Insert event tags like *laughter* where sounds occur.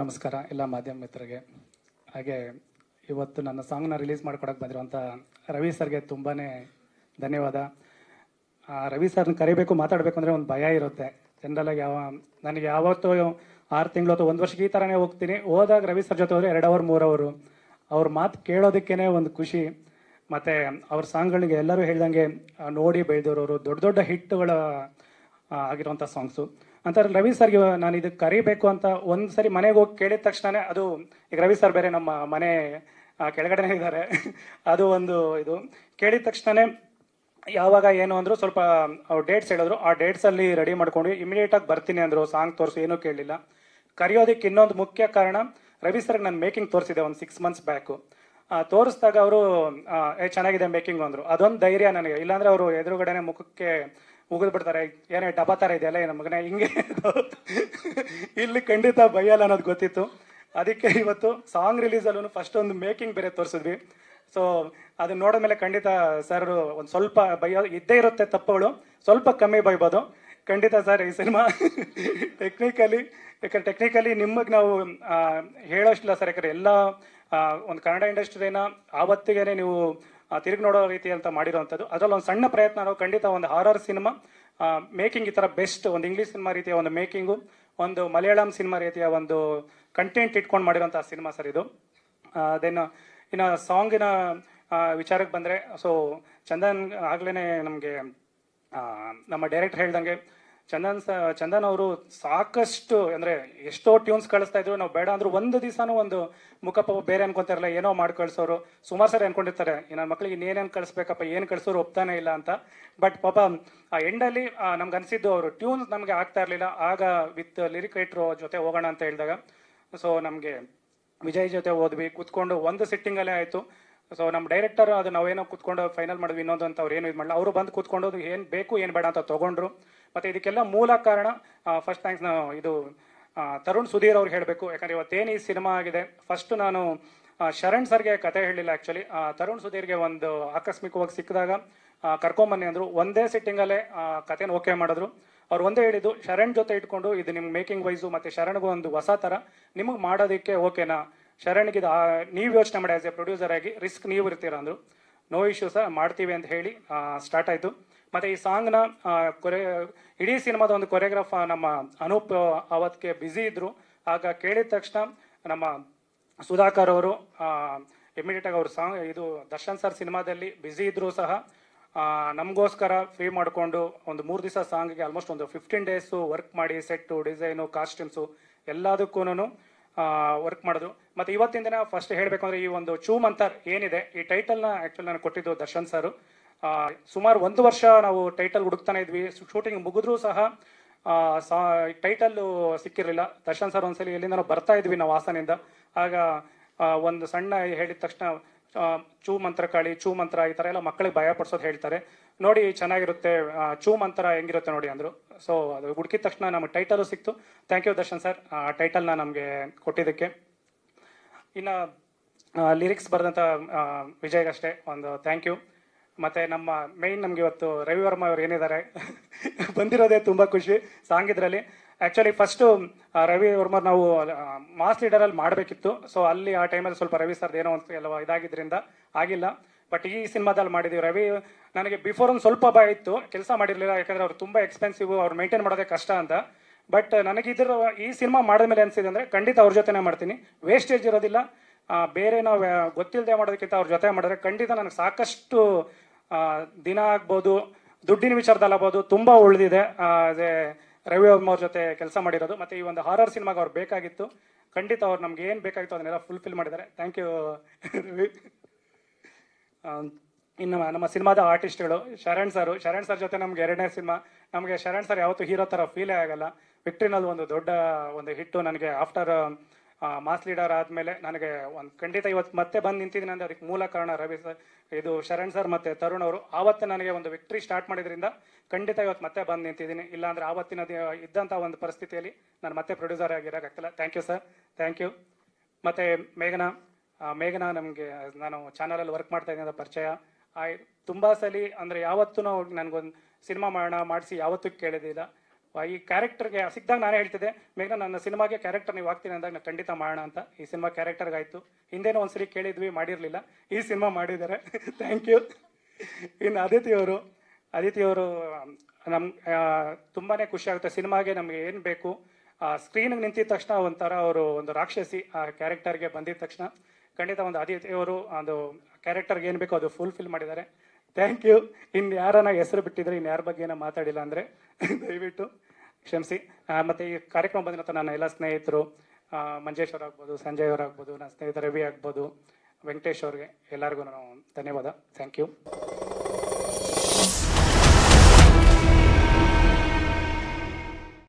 ನಮಸ್ಕಾರ ಎಲ್ಲ ಮಾಧ್ಯಮ ಮಿತ್ರರಿಗೆ ಹಾಗೆ ಇವತ್ತು ನನ್ನ ಸಾಂಗ್ನ ರಿಲೀಸ್ ಮಾಡ್ಕೊಡಕ್ಕೆ ಬಂದಿರುವಂಥ ರವಿ ಸರ್ಗೆ ತುಂಬಾ ಧನ್ಯವಾದ ರವಿ ಸರ್ನ ಕರಿಬೇಕು ಮಾತಾಡಬೇಕು ಅಂದರೆ ಒಂದು ಭಯ ಇರುತ್ತೆ ಜನರಲ್ಲಾಗಿ ಯಾವ ನನಗೆ ಯಾವತ್ತೋ ಆರು ತಿಂಗಳು ಅಥವಾ ಒಂದು ವರ್ಷಕ್ಕೆ ಈ ಥರನೇ ಹೋಗ್ತೀನಿ ಹೋದಾಗ ರವಿ ಸರ್ ಜೊತೆ ಹೋದರೆ ಎರಡು ಅವರ್ ಮೂರು ಅವರು ಅವ್ರ ಮಾತು ಕೇಳೋದಕ್ಕೇ ಒಂದು ಖುಷಿ ಮತ್ತು ಅವ್ರ ಸಾಂಗ್ಗಳಿಗೆ ಎಲ್ಲರೂ ಹೇಳ್ದಂಗೆ ನೋಡಿ ಬೆಳೆದಿರೋರು ದೊಡ್ಡ ದೊಡ್ಡ ಹಿಟ್ಟುಗಳ ಆಗಿರುವಂಥ ಸಾಂಗ್ಸು ಅಂತ ರವಿ ಸರ್ಗೆ ನಾನು ಇದಕ್ಕೆ ಕರಿಬೇಕು ಅಂತ ಒಂದು ಸರಿ ಮನೆಗೆ ಹೋಗಿ ಕೇಳಿದ ತಕ್ಷಣನೇ ಅದು ಈಗ ರವಿ ಸರ್ ಬೇರೆ ನಮ್ಮ ಮನೆ ಕೆಳಗಡೆನೇ ಇದ್ದಾರೆ *laughs* ಅದು ಒಂದು ಇದು ಕೇಳಿದ ತಕ್ಷಣನೇ ಯಾವಾಗ ಏನು ಅಂದರು ಸ್ವಲ್ಪ ಅವ್ರು ಡೇಟ್ಸ್ ಹೇಳಿದ್ರು ಆ ಡೇಟ್ಸಲ್ಲಿ ರೆಡಿ ಮಾಡ್ಕೊಂಡು ಆಗಿ ಬರ್ತೀನಿ ಅಂದರು ಸಾಂಗ್ ತೋರಿಸು ಏನೂ ಕೇಳಲಿಲ್ಲ ಕರೆಯೋದಕ್ಕೆ ಇನ್ನೊಂದು ಮುಖ್ಯ ಕಾರಣ ರವಿ ಸರ್ಗೆ ನಾನು ಮೇಕಿಂಗ್ ತೋರಿಸಿದೆ ಒಂದು ಸಿಕ್ಸ್ ಮಂತ್ಸ್ ಬ್ಯಾಕು ತೋರಿಸಿದಾಗ ಅವರು ಏ ಚೆನ್ನಾಗಿದೆ ಮೇಕಿಂಗ್ ಅಂದರು ಅದೊಂದು ಧೈರ್ಯ ನನಗೆ ಇಲ್ಲಾಂದ್ರೆ ಅವರು ಎದುರುಗಡೆನೆ ಮುಖಕ್ಕೆ ಮುಗಿದ್ ಬಿಡ್ತಾರೆ ಏನೇ ಡಬ್ಬ ಥರ ಇದೆಯಲ್ಲ ಏನ ಮಗನೇ ಹಿಂಗೆ *laughs* ಇಲ್ಲಿ ಖಂಡಿತ ಬೈಯಲ್ಲ ಅನ್ನೋದು ಗೊತ್ತಿತ್ತು ಅದಕ್ಕೆ ಇವತ್ತು ಸಾಂಗ್ ರಿಲೀಸಲ್ಲೂ ಫಸ್ಟ್ ಒಂದು ಮೇಕಿಂಗ್ ಬೇರೆ ತೋರಿಸಿದ್ವಿ ಸೊ ಅದನ್ನ ನೋಡಿದ ಮೇಲೆ ಖಂಡಿತ ಸರ್ ಒಂದು ಸ್ವಲ್ಪ ಬೈಯೋ ಇದ್ದೇ ಇರುತ್ತೆ ತಪ್ಪುಗಳು ಸ್ವಲ್ಪ ಕಮ್ಮಿ ಬೈಬೋದು ಖಂಡಿತ ಸರ್ ಈ ಸಿನಿಮಾ ಟೆಕ್ನಿಕಲಿ *laughs* ಯಾಕಂದ್ರೆ ಟೆಕ್ನಿಕಲಿ ನಿಮಗೆ ನಾವು ಹೇಳೋಷ್ಟಿಲ್ಲ ಸರ್ ಯಾಕಂದ್ರೆ ಎಲ್ಲ ಒಂದು ಕನ್ನಡ ಇಂಡಸ್ಟ್ರಿನ ಆವತ್ತಿಗೇ ನೀವು ಆ ತಿರುಗಿ ನೋಡೋ ರೀತಿ ಅಂತ ಮಾಡಿರುವಂಥದ್ದು ಅದರಲ್ಲಿ ಒಂದು ಸಣ್ಣ ಪ್ರಯತ್ನ ನಾವು ಖಂಡಿತ ಒಂದು ಹಾರರ್ ಸಿನಿಮಾ ಮೇಕಿಂಗ್ ಈ ಥರ ಬೆಸ್ಟ್ ಒಂದು ಇಂಗ್ಲೀಷ್ ಸಿನಿಮಾ ರೀತಿಯ ಒಂದು ಮೇಕಿಂಗು ಒಂದು ಮಲಯಾಳಂ ಸಿನಿಮಾ ರೀತಿಯ ಒಂದು ಕಂಟೆಂಟ್ ಇಟ್ಕೊಂಡು ಮಾಡಿರೋಂಥ ಸಿನಿಮಾ ಸರ್ ಇದು ದೆನ್ ಇನ್ನು ಸಾಂಗಿನ ವಿಚಾರಕ್ಕೆ ಬಂದರೆ ಸೊ ಚಂದನ್ ಆಗ್ಲೇ ನಮಗೆ ನಮ್ಮ ಡೈರೆಕ್ಟರ್ ಹೇಳ್ದಂಗೆ ಚಂದನ್ ಚಂದನ್ ಅವರು ಸಾಕಷ್ಟು ಅಂದ್ರೆ ಎಷ್ಟೋ ಟ್ಯೂನ್ಸ್ ಕಳಿಸ್ತಾ ಇದ್ರು ನಾವು ಬೇಡ ಅಂದ್ರು ಒಂದು ದಿವಸನೂ ಒಂದು ಮುಖಪ್ಪ ಬೇರೆ ಅನ್ಕೊಂತಾರಲ್ಲ ಏನೋ ಮಾಡಿ ಕಳ್ಸೋರು ಸುಮಾರು ಸರಿ ಅನ್ಕೊಂಡಿರ್ತಾರೆ ನನ್ನ ಮಕ್ಳಿಗೆ ಇನ್ನೇನೇನು ಕಳಿಸ್ಬೇಕಪ್ಪ ಏನು ಕಳ್ಸೋರು ಒಪ್ತಾನೆ ಇಲ್ಲ ಅಂತ ಬಟ್ ಪಾಪ ಆ ಎಂಡಲ್ಲಿ ನಮ್ಗೆ ಅನ್ಸಿದ್ದು ಅವರು ಟ್ಯೂನ್ಸ್ ನಮಗೆ ಆಗ್ತಾ ಇರಲಿಲ್ಲ ಆಗ ವಿತ್ ಲಿರಿಕ್ ರೈಟ್ರು ಜೊತೆ ಹೋಗೋಣ ಅಂತ ಹೇಳಿದಾಗ ಸೊ ನಮಗೆ ವಿಜಯ್ ಜೊತೆ ಓದ್ವಿ ಕುತ್ಕೊಂಡು ಒಂದು ಸಿಟ್ಟಿಂಗಲ್ಲೇ ಆಯಿತು ಸೊ ನಮ್ಮ ಡೈರೆಕ್ಟರ್ ಅದು ನಾವೇನೋ ಕುತ್ಕೊಂಡು ಫೈನಲ್ ಮಾಡಿದ್ವಿ ಇನ್ನೊಂದು ಅಂತ ಅವ್ರು ಏನು ಇದು ಮಾಡಲ್ಲ ಅವರು ಬಂದು ಕುತ್ಕೊಂಡು ಏನು ಬೇಕು ಏನು ಬೇಡ ಅಂತ ತೊಗೊಂಡ್ರು ಮತ್ತೆ ಇದಕ್ಕೆಲ್ಲ ಮೂಲ ಕಾರಣ ಫಸ್ಟ್ ಥ್ಯಾಂಕ್ಸ್ ನಾನು ಇದು ತರುಣ್ ಸುಧೀರ್ ಅವ್ರಿಗೆ ಹೇಳಬೇಕು ಯಾಕಂದರೆ ಇವತ್ತೇನು ಈ ಸಿನಿಮಾ ಆಗಿದೆ ಫಸ್ಟ್ ನಾನು ಶರಣ್ ಸರ್ಗೆ ಕತೆ ಹೇಳಿಲ್ಲ ಆ್ಯಕ್ಚುಲಿ ತರುಣ್ ಸುಧೀರ್ಗೆ ಒಂದು ಆಕಸ್ಮಿಕವಾಗಿ ಸಿಕ್ಕಿದಾಗ ಕರ್ಕೊಂಬನ್ನಿ ಅಂದರು ಒಂದೇ ಸಿಟ್ಟಿಂಗಲ್ಲೇ ಕತೆನ ಓಕೆ ಮಾಡಿದ್ರು ಅವ್ರು ಒಂದೇ ಹೇಳಿದ್ದು ಶರಣ್ ಜೊತೆ ಇಟ್ಕೊಂಡು ಇದು ನಿಮ್ಗೆ ಮೇಕಿಂಗ್ ವೈಸು ಮತ್ತು ಶರಣ್ಗೂ ಒಂದು ಹೊಸ ಥರ ನಿಮಗೆ ಮಾಡೋದಕ್ಕೆ ಓಕೆನಾ ಶರಣ್ಗಿದು ನೀವು ಯೋಚನೆ ಮಾಡಿ ಆ್ಯಸ್ ಎ ಪ್ರೊಡ್ಯೂಸರ್ ಆಗಿ ರಿಸ್ಕ್ ನೀವು ಇರ್ತೀರ ಅಂದರು ನೋ ಇಶ್ಯೂ ಸರ್ ಮಾಡ್ತೀವಿ ಅಂತ ಹೇಳಿ ಸ್ಟಾರ್ಟ್ ಆಯಿತು ಮತ್ತೆ ಈ ಸಾಂಗ್ನ ಕೊರೆ ಇಡೀ ಸಿನಿಮಾದ ಒಂದು ಕೊರಿಯೋಗ್ರಾಫ್ ನಮ್ಮ ಅನೂಪ್ ಅವತ್ಗೆ ಬ್ಯುಸಿ ಇದ್ದರು ಆಗ ಕೇಳಿದ ತಕ್ಷಣ ನಮ್ಮ ಸುಧಾಕರ್ ಅವರು ಇಮಿಡಿಯೇಟ್ ಆಗಿ ಅವ್ರ ಸಾಂಗ್ ಇದು ದರ್ಶನ್ ಸರ್ ಸಿನಿಮಾದಲ್ಲಿ ಬ್ಯುಸಿ ಇದ್ರು ಸಹ ನಮಗೋಸ್ಕರ ಫ್ರೀ ಮಾಡಿಕೊಂಡು ಒಂದು ಮೂರು ದಿವಸ ಸಾಂಗ್ಗೆ ಆಲ್ಮೋಸ್ಟ್ ಒಂದು ಫಿಫ್ಟೀನ್ ಡೇಸು ವರ್ಕ್ ಮಾಡಿ ಸೆಟ್ಟು ಡಿಸೈನು ಕಾಸ್ಟ್ಯೂಮ್ಸು ಎಲ್ಲದಕ್ಕೂ ವರ್ಕ್ ಮಾಡಿದ್ರು ಮತ್ತು ಇವತ್ತಿನ ದಿನ ಫಸ್ಟ್ ಹೇಳಬೇಕು ಈ ಒಂದು ಚೂ ಮಂತರ್ ಏನಿದೆ ಈ ಟೈಟಲ್ನ ಆ್ಯಕ್ಚುಲಿ ನಾನು ಕೊಟ್ಟಿದ್ದು ದರ್ಶನ್ ಸರ್ ಸುಮಾರು ಒಂದು ವರ್ಷ ನಾವು ಟೈಟಲ್ ಹುಡುಕ್ತಾನೆ ಇದ್ವಿ ಶೂಟಿಂಗ್ ಮುಗಿದ್ರೂ ಸಹ ಟೈಟಲ್ ಸಿಕ್ಕಿರಲಿಲ್ಲ ದರ್ಶನ್ ಸರ್ ಒಂದ್ಸಲಿ ಎಲ್ಲಿಂದ ನಾವು ಬರ್ತಾ ಇದ್ವಿ ನಾವು ಹಾಸನಿಂದ ಆಗ ಒಂದು ಸಣ್ಣ ಹೇಳಿದ ತಕ್ಷಣ ಚೂ ಮಂತ್ರ ಕಾಳಿ ಚೂ ಮಂತ್ರ ಈ ಥರ ಎಲ್ಲ ಮಕ್ಕಳಿಗೆ ಭಯ ಪಡಿಸೋದು ಹೇಳ್ತಾರೆ ನೋಡಿ ಚೆನ್ನಾಗಿರುತ್ತೆ ಚೂ ಮಂತ್ರ ಹೆಂಗಿರುತ್ತೆ ನೋಡಿ ಅಂದರು ಸೊ ಅದು ಹುಡುಕಿದ ತಕ್ಷಣ ನಮಗೆ ಟೈಟಲು ಸಿಕ್ತು ಥ್ಯಾಂಕ್ ಯು ದರ್ಶನ್ ಸರ್ ಆ ಟೈಟಲ್ನ ನಮಗೆ ಕೊಟ್ಟಿದ್ದಕ್ಕೆ ಇನ್ನು ಲಿರಿಕ್ಸ್ ಬರೆದಂಥ ವಿಜಯ್ಗಷ್ಟೇ ಒಂದು ಥ್ಯಾಂಕ್ ಯು ಮತ್ತೆ ನಮ್ಮ ಮೇನ್ ನಮ್ಗೆ ಇವತ್ತು ರವಿವರ್ಮ ಅವ್ರು ಏನಿದ್ದಾರೆ ಬಂದಿರೋದೇ ತುಂಬಾ ಖುಷಿ ಸಾಂಗ್ ಇದರಲ್ಲಿ ಆಕ್ಚುಲಿ ಫಸ್ಟ್ ರವಿ ವರ್ಮ ನಾವು ಮಾಸ್ ಲೀಡರ್ ಅಲ್ಲಿ ಮಾಡಬೇಕಿತ್ತು ಸೊ ಅಲ್ಲಿ ಆ ಟೈಮಲ್ಲಿ ಸ್ವಲ್ಪ ರವಿ ಸರ್ ಏನೋ ಒಂದು ಎಲ್ಲ ಇದಾಗಿದ್ರಿಂದ ಆಗಿಲ್ಲ ಬಟ್ ಈ ಸಿನಿಮಾದಲ್ಲಿ ಮಾಡಿದೀವಿ ರವಿ ನನಗೆ ಬಿಫೋರ್ ಒಂದು ಸ್ವಲ್ಪ ಭಯ ಇತ್ತು ಕೆಲಸ ಮಾಡಿರಲಿಲ್ಲ ಯಾಕಂದ್ರೆ ಅವ್ರು ತುಂಬಾ ಎಕ್ಸ್ಪೆನ್ಸಿವ್ ಅವ್ರು ಮೇಂಟೈನ್ ಮಾಡೋದೇ ಕಷ್ಟ ಅಂತ ಬಟ್ ನನಗೆ ಇದರ ಈ ಸಿನಿಮಾ ಮಾಡಿದ ಮೇಲೆ ಅನ್ಸಿದೆ ಅಂದ್ರೆ ಖಂಡಿತ ಅವ್ರ ಜೊತೆನೇ ಮಾಡ್ತೀನಿ ವೇಸ್ಟೇಜ್ ಇರೋದಿಲ್ಲ ಬೇರೆ ನಾವು ಗೊತ್ತಿಲ್ಲದೆ ಮಾಡೋದಕ್ಕಿಂತ ಅವ್ರ ಜೊತೆ ಮಾಡಿದ್ರೆ ಖಂಡಿತ ನನಗೆ ಸಾಕಷ್ಟು ದಿನ ಆಗ್ಬೋದು ದುಡ್ಡಿನ ವಿಚಾರದಲ್ಲಾಗ್ಬೋದು ತುಂಬ ಉಳಿದಿದೆ ಅದೇ ರವಿ ಅವ್ರ ಜೊತೆ ಕೆಲಸ ಮಾಡಿರೋದು ಮತ್ತೆ ಈ ಒಂದು ಹಾರರ್ ಸಿನಿಮಾಗೆ ಅವ್ರು ಬೇಕಾಗಿತ್ತು ಖಂಡಿತ ಅವ್ರು ನಮ್ಗೆ ಏನು ಬೇಕಾಗಿತ್ತು ಅದನ್ನೆಲ್ಲ ಫುಲ್ಫಿಲ್ ಮಾಡಿದ್ದಾರೆ ಥ್ಯಾಂಕ್ ಯು ಇನ್ನು ನಮ್ಮ ಸಿನಿಮಾದ ಆರ್ಟಿಸ್ಟ್ಗಳು ಶರಣ್ ಸರ್ ಶರಣ್ ಸರ್ ಜೊತೆ ನಮ್ಗೆ ಎರಡನೇ ಸಿನಿಮಾ ನಮಗೆ ಶರಣ್ ಸರ್ ಯಾವತ್ತೂ ಹೀರೋ ಥರ ಫೀಲೇ ಆಗಲ್ಲ ವಿಕ್ಟ್ರಿನಲ್ಲಿ ಒಂದು ದೊಡ್ಡ ಒಂದು ಹಿಟ್ಟು ನನಗೆ ಆಫ್ಟರ್ ಮಾಸ್ ಲೀಡರ್ ಆದಮೇಲೆ ನನಗೆ ಒಂದು ಖಂಡಿತ ಇವತ್ತು ಮತ್ತೆ ಬಂದು ನಿಂತಿದ್ದೀನಿ ಅಂದರೆ ಅದಕ್ಕೆ ಮೂಲ ಕಾರಣ ರವಿ ಸರ್ ಇದು ಶರಣ್ ಸರ್ ಮತ್ತು ತರುಣ್ ಅವರು ಆವತ್ತು ನನಗೆ ಒಂದು ವಿಕ್ಟ್ರಿ ಸ್ಟಾರ್ಟ್ ಮಾಡಿದ್ರಿಂದ ಖಂಡಿತ ಇವತ್ತು ಮತ್ತೆ ಬಂದು ನಿಂತಿದ್ದೀನಿ ಇಲ್ಲಾಂದರೆ ಆವತ್ತಿನ ಇದ್ದಂಥ ಒಂದು ಪರಿಸ್ಥಿತಿಯಲ್ಲಿ ನಾನು ಮತ್ತೆ producer ಆಗಿರೋಕ್ಕಾಗ್ತಿಲ್ಲ thank you sir thank you ಮತ್ತು ಮೇಘನಾ ಮೇಘನಾ ನಮಗೆ ನಾನು ಚಾನಲಲ್ಲಿ ವರ್ಕ್ ಮಾಡ್ತಾ ಇದ್ದೀನಿ ಅಂತ ಪರಿಚಯ ಆಯ್ ತುಂಬ ಸಲ ಅಂದರೆ ಯಾವತ್ತೂ ನನಗೊಂದು ಸಿನಿಮಾ ಮಾಡೋಣ ಮಾಡಿಸಿ ಯಾವತ್ತೂ ಕೇಳಿದ್ದಿಲ್ಲ ಈ ಕ್ಯಾರೆಕ್ಟರ್ಗೆ ಸಿಕ್ಕಿದಾಗ ನಾನೇ ಹೇಳ್ತಿದ್ದೆ ಮೇಘನ ನನ್ನ ಸಿನಿಮಾಗೆ ಕ್ಯಾರೆಕ್ಟರ್ ನೀವು ಹಾಕ್ತೀನಿ ಅಂದಾಗ ನಾನು ಖಂಡಿತ ಮಾಡೋಣ ಅಂತ ಈ ಸಿನಿಮಾ ಕ್ಯಾರೆಕ್ಟರ್ಗೆ ಆಯಿತು ಹಿಂದೇನೋ ಒಂದ್ಸರಿ ಕೇಳಿದ್ವಿ ಮಾಡಿರಲಿಲ್ಲ ಈ ಸಿನಿಮಾ ಮಾಡಿದ್ದಾರೆ ಥ್ಯಾಂಕ್ *laughs* ಯು ಇನ್ನು ಅದಿತಿ ಅವರು ಅದಿತಿ ಅವರು ತುಂಬಾನೇ ತುಂಬಾ ಆಗುತ್ತೆ ಸಿನಿಮಾಗೆ ನಮಗೆ ಏನು ಬೇಕು ಆ ಸ್ಕ್ರೀನಿಗೆ ನಿಂತಿದ ತಕ್ಷಣ ಒಂಥರ ಅವರು ಒಂದು ರಾಕ್ಷಸಿ ಆ ಕ್ಯಾರೆಕ್ಟರ್ಗೆ ಬಂದಿದ ತಕ್ಷಣ ಖಂಡಿತ ಒಂದು ಅದಿತಿ ಅವರು ಅದು ಕ್ಯಾರೆಕ್ಟರ್ಗೆ ಏನು ಬೇಕೋ ಅದು ಫುಲ್ಫಿಲ್ ಮಾಡಿದ್ದಾರೆ ಥ್ಯಾಂಕ್ ಯು ಇನ್ನು ಯಾರನ್ನ ಹೆಸರು ಬಿಟ್ಟಿದ್ರೆ ಇನ್ನು ಯಾರ ಬಗ್ಗೆ ಏನೋ ಮಾತಾಡಿಲ್ಲ ಅಂದರೆ ದಯವಿಟ್ಟು ಕ್ಷಮಿಸಿ ಮತ್ತು ಈ ಕಾರ್ಯಕ್ರಮ ಬಂದಿರೋ ನನ್ನ ಎಲ್ಲ ಸ್ನೇಹಿತರು ಮಂಜೇಶ್ ಆಗ್ಬೋದು ಸಂಜಯ್ ಅವರಾಗ್ಬೋದು ನನ್ನ ಸ್ನೇಹಿತ ರವಿ ಆಗ್ಬೋದು ವೆಂಕಟೇಶ್ ಅವ್ರಿಗೆ ಎಲ್ಲರಿಗೂ ನಾನು ಧನ್ಯವಾದ ಥ್ಯಾಂಕ್ ಯು